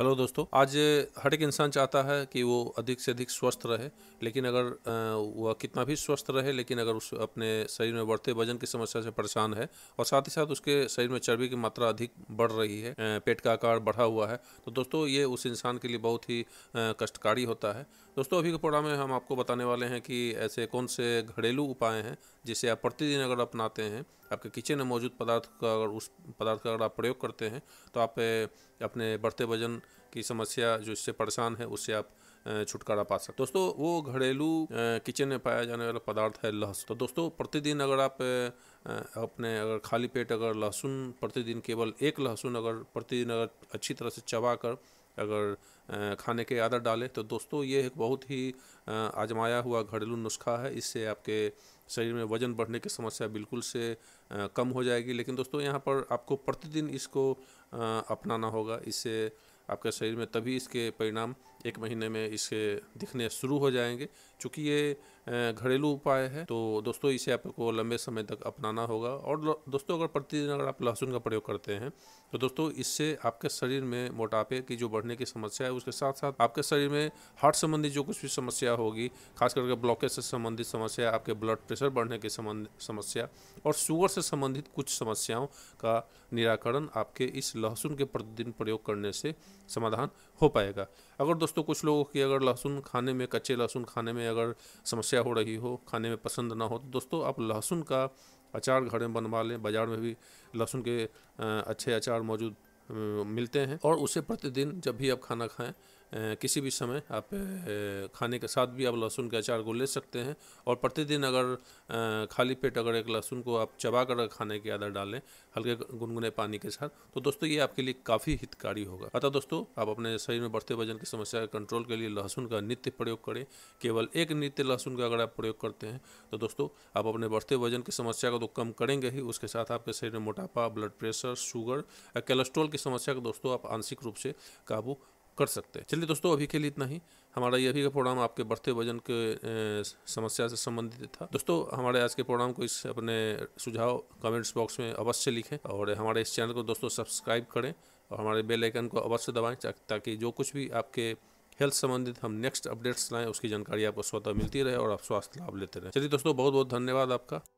hello दोस्तों आज हर एक इंसान चाहता है कि वो अधिक से अधिक स्वस्थ रहे लेकिन अगर वह कितना भी स्वस्थ रहे लेकिन अगर उस अपने शरीर में बढ़ते वजन की समस्या से परेशान है और साथ ही साथ उसके शरीर में चर्बी की मात्रा अधिक बढ़ रही है पेट का आकार बढ़ा हुआ है तो दोस्तों ये उस इंसान के लिए बहुत ही कष्टकारी होता है दोस्तों अभी के प्रोग्राम में हम आपको बताने वाले हैं कि ऐसे कौन से घरेलू उपाय हैं जिसे आप प्रतिदिन अगर अपनाते हैं आपके किचन में मौजूद पदार्थ का अगर उस पदार्थ का अगर आप प्रयोग करते हैं तो आप अपने बढ़ते वजन की समस्या जो इससे परेशान है उससे आप छुटकारा पा सकते दोस्तों वो घरेलू किचन में पाया जाने वाला पदार्थ है लहसुन तो दोस्तों प्रतिदिन अगर आप अपने अगर खाली पेट अगर लहसुन प्रतिदिन केवल एक लहसुन अगर प्रतिदिन अगर अच्छी तरह से चबा कर अगर खाने के आदत डालें तो दोस्तों ये एक बहुत ही आजमाया हुआ घरेलू नुस्खा है इससे आपके शरीर में वज़न बढ़ने की समस्या बिल्कुल से कम हो जाएगी लेकिन दोस्तों यहाँ पर आपको प्रतिदिन इसको अपनाना होगा इससे आपके शरीर में तभी इसके परिणाम एक महीने में इसके दिखने शुरू हो जाएंगे चूँकि ये घरेलू उपाय है तो दोस्तों इसे आपको लंबे समय तक अपनाना होगा और दोस्तों अगर प्रतिदिन अगर आप लहसुन का प्रयोग करते हैं तो दोस्तों इससे आपके शरीर में मोटापे की जो बढ़ने की समस्या है उसके साथ साथ आपके शरीर में हार्ट संबंधी जो कुछ भी समस्या होगी खास करके ब्लॉकेज से संबंधित समस्या आपके ब्लड प्रेशर बढ़ने की समस्या और शुगर से संबंधित कुछ समस्याओं का निराकरण आपके इस लहसुन के प्रतिदिन प्रयोग करने से समाधान हो पाएगा अगर दोस्तों कुछ लोगों की अगर लहसुन खाने में कच्चे लहसुन खाने में अगर समस्या हो रही हो खाने में पसंद ना हो तो दोस्तों आप लहसुन का अचार घर में बनवा लें बाज़ार में भी लहसुन के अच्छे अचार मौजूद मिलते हैं और उसे प्रतिदिन जब भी आप खाना खाएं किसी भी समय आप खाने के साथ भी आप लहसुन के अचार को ले सकते हैं और प्रतिदिन अगर खाली पेट अगर एक लहसुन को आप चबा कर खाने की आदत डालें हल्के गुनगुने पानी के साथ तो दोस्तों ये आपके लिए काफ़ी हितकारी होगा अतः दोस्तों आप अपने शरीर में बढ़ते वजन की समस्या के कंट्रोल के लिए लहसुन का नित्य प्रयोग करें केवल एक नित्य लहसुन का अगर आप प्रयोग करते हैं तो दोस्तों आप अपने बढ़ते वजन की समस्या को तो कम करेंगे ही उसके साथ आपके शरीर में मोटापा ब्लड प्रेशर शुगर कोलेस्ट्रॉल की समस्या को दोस्तों आप आंशिक रूप से काबू कर सकते हैं चलिए दोस्तों अभी के लिए इतना ही हमारा ये अभी का प्रोग्राम आपके बढ़ते वजन के समस्या से संबंधित था दोस्तों हमारे आज के प्रोग्राम को इस अपने सुझाव कमेंट्स बॉक्स में अवश्य लिखें और हमारे इस चैनल को दोस्तों सब्सक्राइब करें और हमारे बेल आइकन को अवश्य दबाएं ताकि जो कुछ भी आपके हेल्थ संबंधित हम नेक्स्ट अपडेट्स लाएं उसकी जानकारी आपको स्वतः मिलती रहे और आप स्वास्थ्य लाभ लेते रहें चलिए दोस्तों बहुत बहुत धन्यवाद आपका